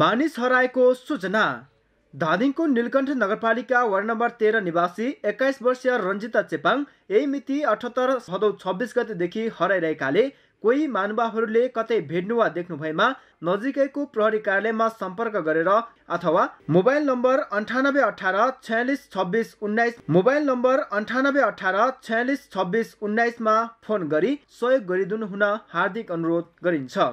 मानिस हराएको सूचना धादिङको निलकण्ठ नगरपालिका वार्ड नम्बर तेह्र निवासी एक्काइस वर्षीय रञ्जिता चेपाङ यही मिति अठहत्तर सदौ छब्बिस गतेदेखि हराइरहेकाले कोही मानुभावहरूले कतै भेट्नु वा देख्नु भएमा नजिकैको प्रहरी कार्यालयमा सम्पर्क गरेर अथवा मोबाइल नम्बर अन्ठानब्बे अठार छयालिस छब्बिस उन्नाइस मोबाइल नम्बर अन्ठानब्बे अठार छयालिस छब्बिस उन्नाइसमा फोन गरी सहयोग गरिदिनु हुन हार्दिक अनुरोध गरिन्छ